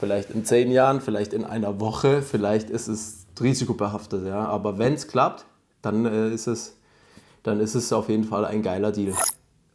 Vielleicht in zehn Jahren, vielleicht in einer Woche, vielleicht ist es risikobehaftet, ja. Aber wenn es klappt, dann äh, ist es, dann ist es auf jeden Fall ein geiler Deal.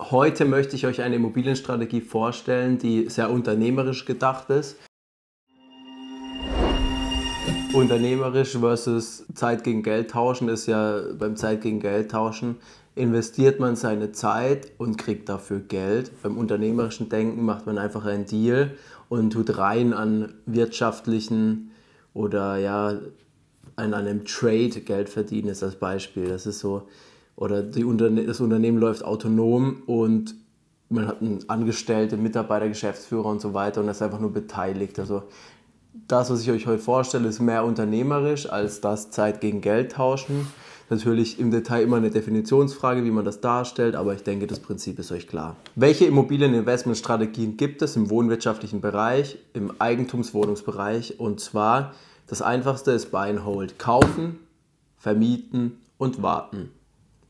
Heute möchte ich euch eine Immobilienstrategie vorstellen, die sehr unternehmerisch gedacht ist. Unternehmerisch versus Zeit gegen Geld tauschen ist ja beim Zeit gegen Geld tauschen investiert man seine Zeit und kriegt dafür Geld. Beim unternehmerischen Denken macht man einfach einen Deal und tut rein an wirtschaftlichen oder ja, an einem Trade Geld verdienen, ist das Beispiel. Das ist so, oder die Unterne das Unternehmen läuft autonom und man hat einen Angestellten, Mitarbeiter, Geschäftsführer und so weiter und ist einfach nur beteiligt. Also das, was ich euch heute vorstelle, ist mehr unternehmerisch als das Zeit gegen Geld tauschen. Natürlich im Detail immer eine Definitionsfrage, wie man das darstellt, aber ich denke, das Prinzip ist euch klar. Welche Immobilieninvestmentstrategien gibt es im wohnwirtschaftlichen Bereich, im Eigentumswohnungsbereich? Und zwar, das einfachste ist Buy and Hold. Kaufen, vermieten und warten,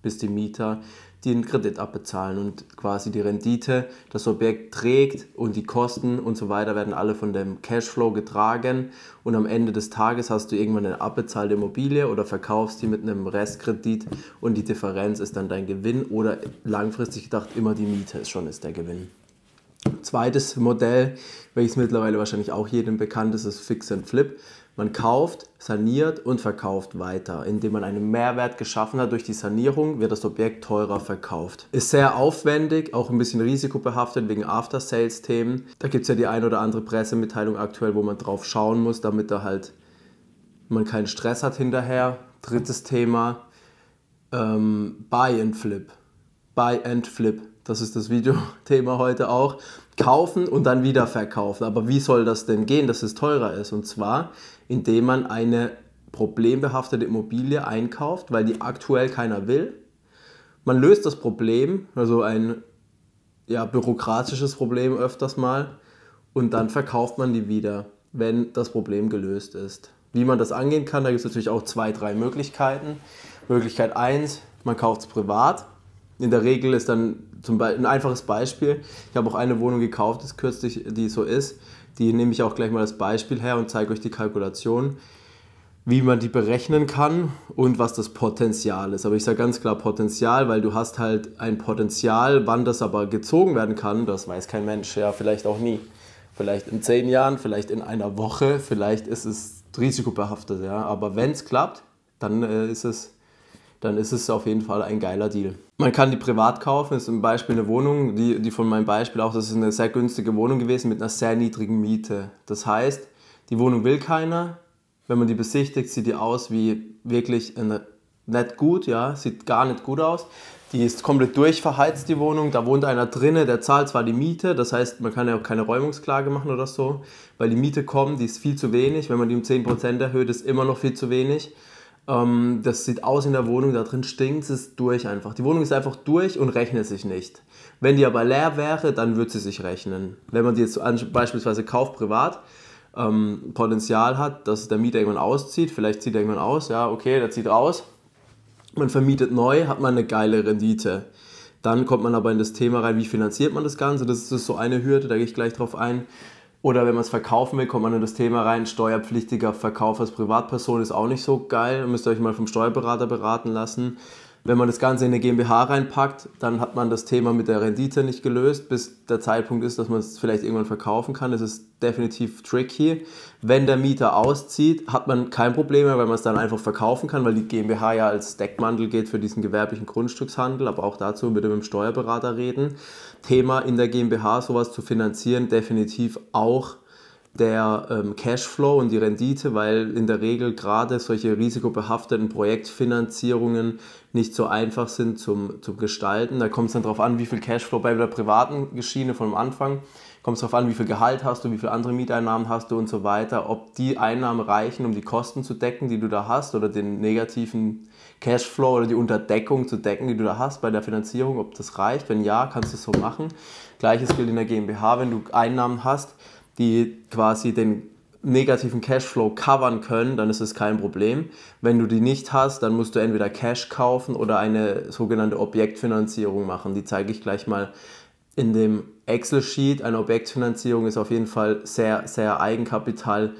bis die Mieter den Kredit abbezahlen und quasi die Rendite das Objekt trägt und die Kosten und so weiter werden alle von dem Cashflow getragen und am Ende des Tages hast du irgendwann eine abbezahlte Immobilie oder verkaufst die mit einem Restkredit und die Differenz ist dann dein Gewinn oder langfristig gedacht immer die Miete ist schon ist der Gewinn. Zweites Modell, welches mittlerweile wahrscheinlich auch jedem bekannt ist, ist Fix and Flip. Man kauft, saniert und verkauft weiter. Indem man einen Mehrwert geschaffen hat durch die Sanierung, wird das Objekt teurer verkauft. Ist sehr aufwendig, auch ein bisschen risikobehaftet wegen After-Sales-Themen. Da gibt es ja die ein oder andere Pressemitteilung aktuell, wo man drauf schauen muss, damit da halt man keinen Stress hat hinterher. Drittes Thema, ähm, Buy and Flip. Buy and Flip das ist das Videothema heute auch, kaufen und dann wieder verkaufen. Aber wie soll das denn gehen, dass es teurer ist? Und zwar, indem man eine problembehaftete Immobilie einkauft, weil die aktuell keiner will. Man löst das Problem, also ein ja, bürokratisches Problem öfters mal, und dann verkauft man die wieder, wenn das Problem gelöst ist. Wie man das angehen kann, da gibt es natürlich auch zwei, drei Möglichkeiten. Möglichkeit 1, man kauft es privat in der Regel ist dann zum Beispiel ein einfaches Beispiel. Ich habe auch eine Wohnung gekauft, das kürzlich, die so ist. Die nehme ich auch gleich mal das Beispiel her und zeige euch die Kalkulation, wie man die berechnen kann und was das Potenzial ist. Aber ich sage ganz klar Potenzial, weil du hast halt ein Potenzial, wann das aber gezogen werden kann, das weiß kein Mensch, ja, vielleicht auch nie. Vielleicht in zehn Jahren, vielleicht in einer Woche, vielleicht ist es risikobehaftet, ja. Aber wenn es klappt, dann äh, ist es dann ist es auf jeden Fall ein geiler Deal. Man kann die privat kaufen, ist zum Beispiel eine Wohnung, die, die von meinem Beispiel auch, das ist eine sehr günstige Wohnung gewesen mit einer sehr niedrigen Miete. Das heißt, die Wohnung will keiner. Wenn man die besichtigt, sieht die aus wie wirklich nicht gut, ja, sieht gar nicht gut aus. Die ist komplett durchverheizt, die Wohnung. Da wohnt einer drinne, der zahlt zwar die Miete, das heißt, man kann ja auch keine Räumungsklage machen oder so, weil die Miete kommt, die ist viel zu wenig. Wenn man die um 10% erhöht, ist immer noch viel zu wenig. Ähm, das sieht aus in der Wohnung, da drin stinkt es durch einfach. Die Wohnung ist einfach durch und rechnet sich nicht. Wenn die aber leer wäre, dann würde sie sich rechnen. Wenn man die jetzt beispielsweise kauft privat, ähm, Potenzial hat, dass der Mieter irgendwann auszieht, vielleicht zieht er irgendwann aus, ja, okay, der zieht aus. Man vermietet neu, hat man eine geile Rendite. Dann kommt man aber in das Thema rein, wie finanziert man das Ganze. Das ist so eine Hürde, da gehe ich gleich drauf ein. Oder wenn man es verkaufen will, kommt man in das Thema rein, steuerpflichtiger Verkauf als Privatperson ist auch nicht so geil. Müsst ihr euch mal vom Steuerberater beraten lassen. Wenn man das Ganze in eine GmbH reinpackt, dann hat man das Thema mit der Rendite nicht gelöst, bis der Zeitpunkt ist, dass man es vielleicht irgendwann verkaufen kann. Das ist definitiv tricky. Wenn der Mieter auszieht, hat man kein Problem mehr, weil man es dann einfach verkaufen kann, weil die GmbH ja als Deckmantel geht für diesen gewerblichen Grundstückshandel. Aber auch dazu bitte mit dem Steuerberater reden. Thema in der GmbH sowas zu finanzieren, definitiv auch der ähm, Cashflow und die Rendite, weil in der Regel gerade solche risikobehafteten Projektfinanzierungen nicht so einfach sind zum, zum Gestalten. Da kommt es dann darauf an, wie viel Cashflow bei der privaten Geschiene vom Anfang, kommt es darauf an, wie viel Gehalt hast du, wie viele andere Mieteinnahmen hast du und so weiter, ob die Einnahmen reichen, um die Kosten zu decken, die du da hast oder den negativen Cashflow oder die Unterdeckung zu decken, die du da hast bei der Finanzierung, ob das reicht. Wenn ja, kannst du es so machen. Gleiches gilt in der GmbH, wenn du Einnahmen hast, die quasi den negativen Cashflow covern können, dann ist es kein Problem. Wenn du die nicht hast, dann musst du entweder Cash kaufen oder eine sogenannte Objektfinanzierung machen. Die zeige ich gleich mal in dem Excel-Sheet. Eine Objektfinanzierung ist auf jeden Fall sehr, sehr Eigenkapital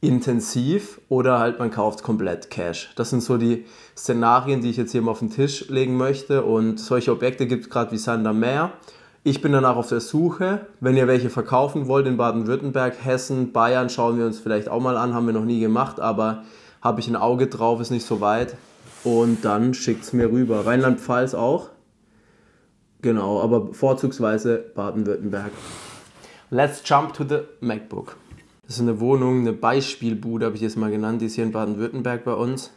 intensiv oder halt man kauft komplett Cash. Das sind so die Szenarien, die ich jetzt hier mal auf den Tisch legen möchte und solche Objekte gibt es gerade wie Sander Meer ich bin danach auf der Suche. Wenn ihr welche verkaufen wollt in Baden-Württemberg, Hessen, Bayern, schauen wir uns vielleicht auch mal an. Haben wir noch nie gemacht, aber habe ich ein Auge drauf, ist nicht so weit. Und dann schickt es mir rüber. Rheinland-Pfalz auch. Genau, aber vorzugsweise Baden-Württemberg. Let's jump to the MacBook. Das ist eine Wohnung, eine Beispielbude, habe ich jetzt mal genannt. Die ist hier in Baden-Württemberg bei uns.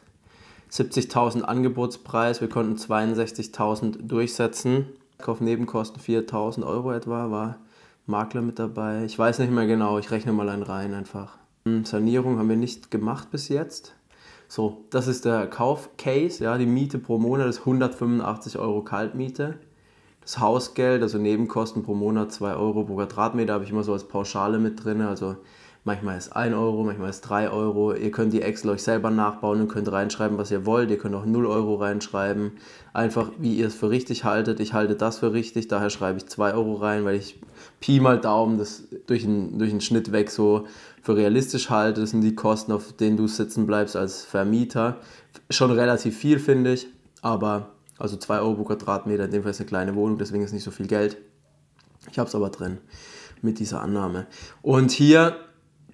70.000 Angebotspreis, wir konnten 62.000 durchsetzen. Kaufnebenkosten 4000 Euro etwa, war Makler mit dabei. Ich weiß nicht mehr genau, ich rechne mal einen rein einfach. Hm, Sanierung haben wir nicht gemacht bis jetzt. So, das ist der Kaufcase, ja, die Miete pro Monat ist 185 Euro Kaltmiete. Das Hausgeld, also Nebenkosten pro Monat 2 Euro pro Quadratmeter, habe ich immer so als Pauschale mit drin, also Manchmal ist 1 Euro, manchmal ist 3 Euro. Ihr könnt die Excel euch selber nachbauen und könnt reinschreiben, was ihr wollt. Ihr könnt auch 0 Euro reinschreiben. Einfach, wie ihr es für richtig haltet. Ich halte das für richtig, daher schreibe ich 2 Euro rein, weil ich Pi mal Daumen das durch den, durch den Schnitt weg so für realistisch halte. Das sind die Kosten, auf denen du sitzen bleibst als Vermieter. Schon relativ viel, finde ich. Aber, also 2 Euro pro Quadratmeter, in dem Fall ist eine kleine Wohnung, deswegen ist nicht so viel Geld. Ich habe es aber drin mit dieser Annahme. Und hier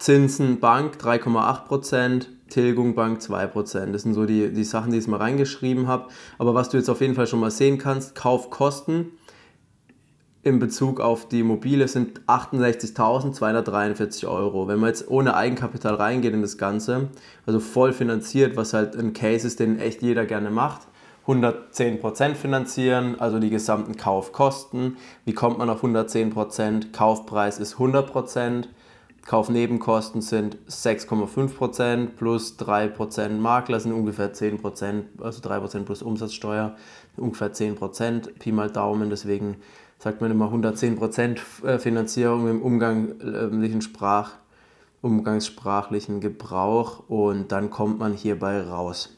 Zinsen Bank 3,8%, Tilgung Bank 2%. Das sind so die, die Sachen, die ich mal reingeschrieben habe. Aber was du jetzt auf jeden Fall schon mal sehen kannst, Kaufkosten in Bezug auf die Immobilie sind 68.243 Euro. Wenn man jetzt ohne Eigenkapital reingeht in das Ganze, also voll finanziert, was halt ein Case ist, den echt jeder gerne macht, 110% finanzieren, also die gesamten Kaufkosten. Wie kommt man auf 110%? Kaufpreis ist 100%. Kaufnebenkosten sind 6,5% plus 3% Makler sind ungefähr 10%, also 3% plus Umsatzsteuer, ungefähr 10%, Pi mal Daumen, deswegen sagt man immer 110% äh, Finanzierung im umganglichen ähm, Sprach, umgangssprachlichen Gebrauch und dann kommt man hierbei raus.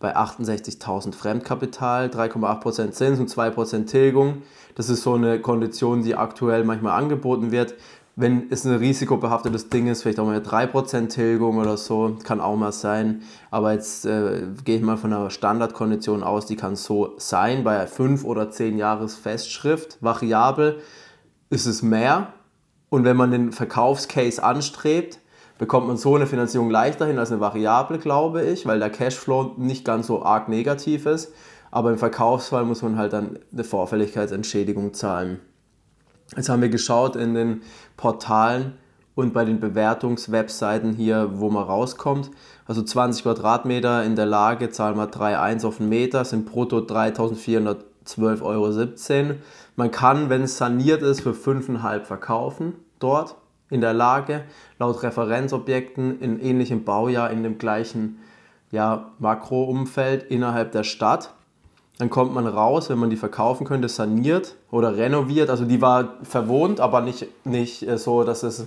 Bei 68.000 Fremdkapital, 3,8% Zins und 2% Tilgung. Das ist so eine Kondition, die aktuell manchmal angeboten wird wenn es ein risikobehaftetes Ding ist, vielleicht auch mal eine 3% Tilgung oder so, kann auch mal sein. Aber jetzt äh, gehe ich mal von einer Standardkondition aus, die kann so sein, bei 5 oder 10 Jahres Festschrift, variabel ist es mehr. Und wenn man den Verkaufscase anstrebt, bekommt man so eine Finanzierung leichter hin als eine Variable, glaube ich, weil der Cashflow nicht ganz so arg negativ ist. Aber im Verkaufsfall muss man halt dann eine Vorfälligkeitsentschädigung zahlen. Jetzt haben wir geschaut in den Portalen und bei den Bewertungswebseiten hier, wo man rauskommt. Also 20 Quadratmeter in der Lage, zahlen wir 3,1 auf den Meter, sind brutto 3.412,17 Euro. Man kann, wenn es saniert ist, für 5,5 verkaufen dort in der Lage, laut Referenzobjekten in ähnlichem Baujahr in dem gleichen ja, Makroumfeld innerhalb der Stadt. Dann kommt man raus, wenn man die verkaufen könnte, saniert oder renoviert. Also die war verwohnt, aber nicht, nicht äh, so, dass es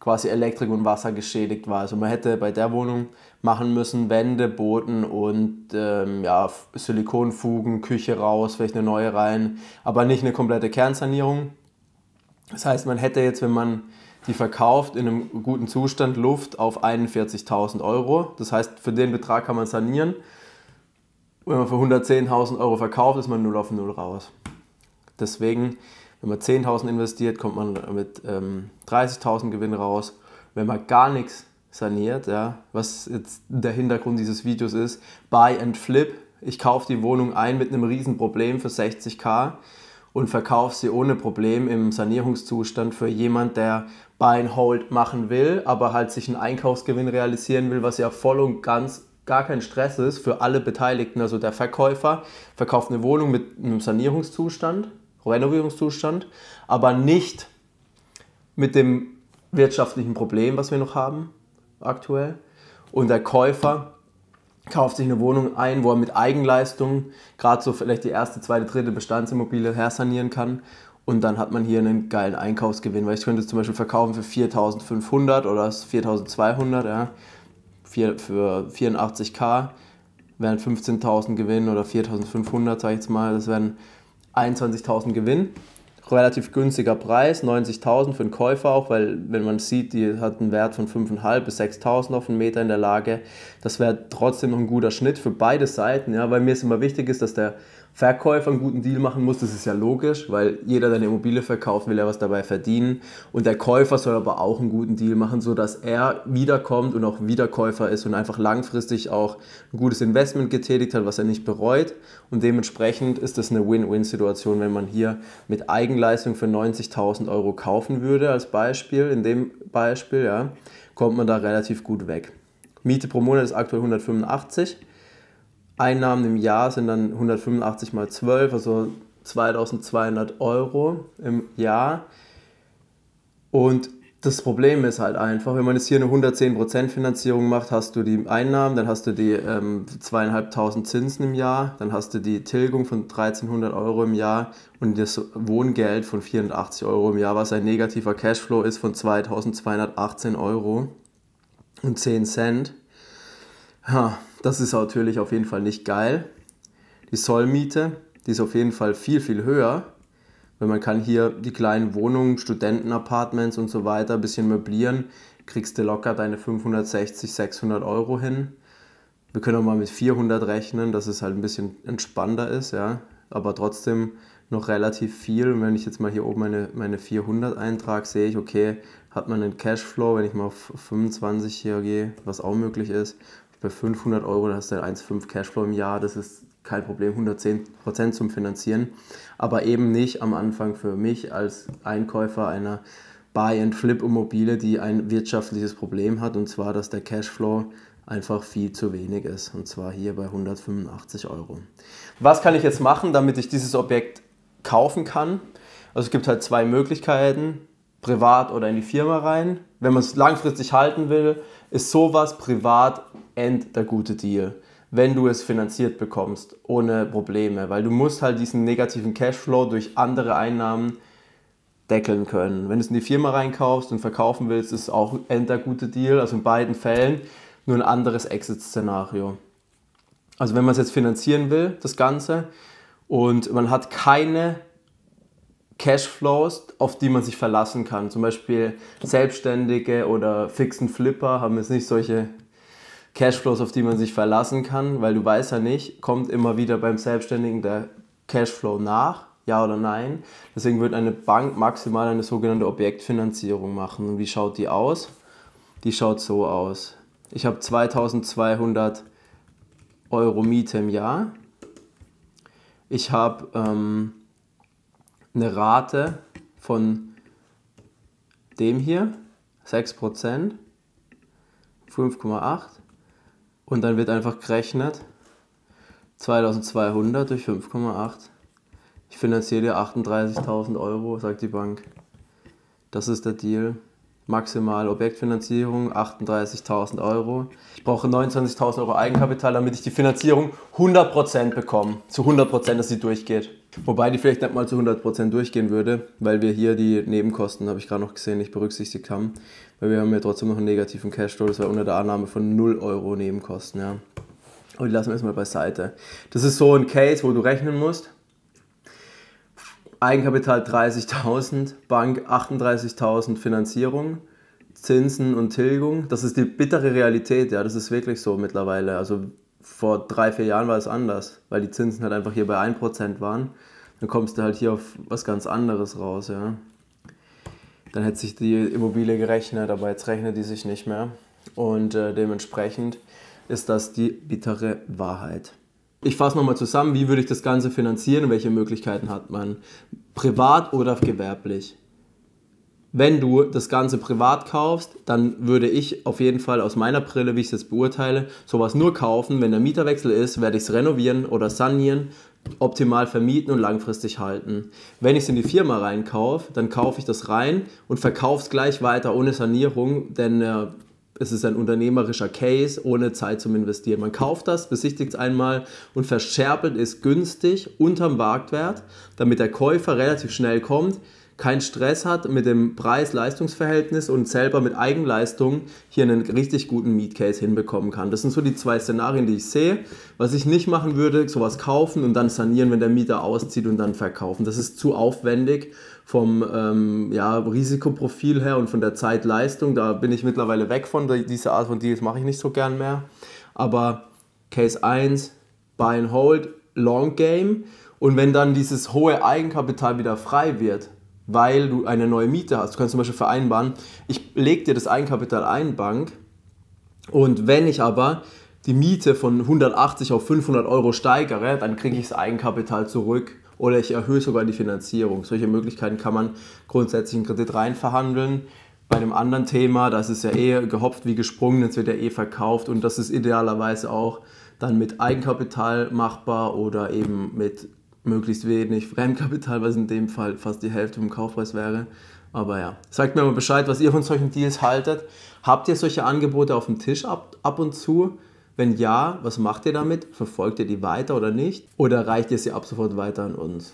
quasi Elektrik und Wasser geschädigt war. Also man hätte bei der Wohnung machen müssen Wände, Boden und ähm, ja, Silikonfugen, Küche raus, vielleicht eine neue rein, aber nicht eine komplette Kernsanierung. Das heißt, man hätte jetzt, wenn man die verkauft in einem guten Zustand Luft auf 41.000 Euro. Das heißt, für den Betrag kann man sanieren wenn man für 110.000 Euro verkauft, ist man 0 auf 0 raus. Deswegen, wenn man 10.000 investiert, kommt man mit ähm, 30.000 Gewinn raus. Wenn man gar nichts saniert, ja, was jetzt der Hintergrund dieses Videos ist, Buy and Flip, ich kaufe die Wohnung ein mit einem Riesenproblem für 60k und verkaufe sie ohne Problem im Sanierungszustand für jemand, der Buy and Hold machen will, aber halt sich einen Einkaufsgewinn realisieren will, was ja voll und ganz gar kein Stress ist für alle Beteiligten. Also der Verkäufer verkauft eine Wohnung mit einem Sanierungszustand, Renovierungszustand, aber nicht mit dem wirtschaftlichen Problem, was wir noch haben aktuell. Und der Käufer kauft sich eine Wohnung ein, wo er mit Eigenleistung gerade so vielleicht die erste, zweite, dritte Bestandsimmobilie hersanieren kann. Und dann hat man hier einen geilen Einkaufsgewinn, weil ich könnte es zum Beispiel verkaufen für 4.500 oder 4.200. Ja vier, für 84k wären 15.000 Gewinn oder 4.500, sage ich jetzt mal, das wären 21.000 Gewinn. Relativ günstiger Preis, 90.000 für den Käufer auch, weil wenn man sieht, die hat einen Wert von 5.500 bis 6.000 auf einen Meter in der Lage. Das wäre trotzdem noch ein guter Schnitt für beide Seiten, ja, weil mir es immer wichtig ist, dass der Verkäufer einen guten Deal machen muss, das ist ja logisch, weil jeder, der eine Immobilie verkauft, will ja was dabei verdienen. Und der Käufer soll aber auch einen guten Deal machen, sodass er wiederkommt und auch Wiederkäufer ist und einfach langfristig auch ein gutes Investment getätigt hat, was er nicht bereut. Und dementsprechend ist das eine Win-Win-Situation, wenn man hier mit Eigenleistung für 90.000 Euro kaufen würde, als Beispiel, in dem Beispiel, ja, kommt man da relativ gut weg. Miete pro Monat ist aktuell 185 Einnahmen im Jahr sind dann 185 mal 12, also 2200 Euro im Jahr. Und das Problem ist halt einfach, wenn man jetzt hier eine 110% Finanzierung macht, hast du die Einnahmen, dann hast du die ähm, 2.500 Zinsen im Jahr, dann hast du die Tilgung von 1300 Euro im Jahr und das Wohngeld von 84 Euro im Jahr, was ein negativer Cashflow ist von 2218 Euro und 10 Cent. Ja, das ist natürlich auf jeden Fall nicht geil. Die Sollmiete, die ist auf jeden Fall viel, viel höher. Weil man kann hier die kleinen Wohnungen, Studentenapartments und so weiter ein bisschen möblieren. Kriegst du locker deine 560, 600 Euro hin. Wir können auch mal mit 400 rechnen, dass es halt ein bisschen entspannter ist, ja. Aber trotzdem noch relativ viel. Und wenn ich jetzt mal hier oben meine, meine 400 eintrage, sehe ich, okay, hat man einen Cashflow, wenn ich mal auf 25 hier gehe, was auch möglich ist, bei 500 Euro, da hast du 1,5 Cashflow im Jahr, das ist kein Problem, 110 zum Finanzieren, aber eben nicht am Anfang für mich als Einkäufer einer Buy-and-Flip-Immobilie, die ein wirtschaftliches Problem hat, und zwar, dass der Cashflow einfach viel zu wenig ist, und zwar hier bei 185 Euro. Was kann ich jetzt machen, damit ich dieses Objekt kaufen kann? Also es gibt halt zwei Möglichkeiten, privat oder in die Firma rein. Wenn man es langfristig halten will, ist sowas privat end der gute Deal, wenn du es finanziert bekommst, ohne Probleme, weil du musst halt diesen negativen Cashflow durch andere Einnahmen deckeln können. Wenn du es in die Firma reinkaufst und verkaufen willst, ist auch end der gute Deal, also in beiden Fällen nur ein anderes Exit-Szenario. Also wenn man es jetzt finanzieren will, das Ganze, und man hat keine Cashflows, auf die man sich verlassen kann. Zum Beispiel Selbstständige oder fixen Flipper haben jetzt nicht solche Cashflows, auf die man sich verlassen kann, weil du weißt ja nicht, kommt immer wieder beim Selbstständigen der Cashflow nach, ja oder nein. Deswegen wird eine Bank maximal eine sogenannte Objektfinanzierung machen. Und wie schaut die aus? Die schaut so aus. Ich habe 2200 Euro Miete im Jahr. Ich habe ähm, eine Rate von dem hier, 6%, 5,8 und dann wird einfach gerechnet 2200 durch 5,8. Ich finanziere dir 38.000 Euro, sagt die Bank. Das ist der Deal. Maximal Objektfinanzierung 38.000 Euro. Ich brauche 29.000 Euro Eigenkapital, damit ich die Finanzierung 100% bekomme. Zu 100%, dass sie durchgeht. Wobei die vielleicht nicht mal zu 100% durchgehen würde, weil wir hier die Nebenkosten, habe ich gerade noch gesehen, nicht berücksichtigt haben. Weil wir haben ja trotzdem noch einen negativen Cashflow, das war unter der Annahme von 0 Euro Nebenkosten, ja. Aber die lassen wir erstmal beiseite. Das ist so ein Case, wo du rechnen musst. Eigenkapital 30.000, Bank 38.000, Finanzierung, Zinsen und Tilgung. Das ist die bittere Realität, ja, das ist wirklich so mittlerweile. Also vor drei, vier Jahren war es anders, weil die Zinsen halt einfach hier bei 1% waren dann kommst du halt hier auf was ganz anderes raus, ja. Dann hätte sich die Immobilie gerechnet, aber jetzt rechnet die sich nicht mehr. Und äh, dementsprechend ist das die bittere Wahrheit. Ich fasse nochmal zusammen, wie würde ich das Ganze finanzieren welche Möglichkeiten hat man privat oder gewerblich? wenn du das Ganze privat kaufst, dann würde ich auf jeden Fall aus meiner Brille, wie ich es jetzt beurteile, sowas nur kaufen. Wenn der Mieterwechsel ist, werde ich es renovieren oder sanieren, optimal vermieten und langfristig halten. Wenn ich es in die Firma reinkaufe, dann kaufe ich das rein und verkaufe es gleich weiter ohne Sanierung, denn äh, es ist ein unternehmerischer Case ohne Zeit zum Investieren. Man kauft das, besichtigt es einmal und verscherbelt es günstig unterm Marktwert, damit der Käufer relativ schnell kommt keinen Stress hat mit dem Preis-Leistungs-Verhältnis und selber mit Eigenleistung hier einen richtig guten Meat-Case hinbekommen kann. Das sind so die zwei Szenarien, die ich sehe. Was ich nicht machen würde, sowas kaufen und dann sanieren, wenn der Mieter auszieht und dann verkaufen. Das ist zu aufwendig vom ähm, ja, Risikoprofil her und von der Zeitleistung. Da bin ich mittlerweile weg von. dieser Art von Deals mache ich nicht so gern mehr. Aber Case 1, Buy and Hold, Long Game. Und wenn dann dieses hohe Eigenkapital wieder frei wird, weil du eine neue Miete hast. Du kannst zum Beispiel vereinbaren, ich lege dir das Eigenkapital ein, Bank, und wenn ich aber die Miete von 180 auf 500 Euro steigere, dann kriege ich das Eigenkapital zurück oder ich erhöhe sogar die Finanzierung. Solche Möglichkeiten kann man grundsätzlich in Kredit reinverhandeln. Bei einem anderen Thema, das ist ja eh gehopft wie gesprungen, jetzt wird ja eh verkauft und das ist idealerweise auch dann mit Eigenkapital machbar oder eben mit möglichst wenig Fremdkapital, was in dem Fall fast die Hälfte vom Kaufpreis wäre. Aber ja, sagt mir mal Bescheid, was ihr von solchen Deals haltet. Habt ihr solche Angebote auf dem Tisch ab, ab und zu? Wenn ja, was macht ihr damit? Verfolgt ihr die weiter oder nicht? Oder reicht ihr sie ab sofort weiter an uns?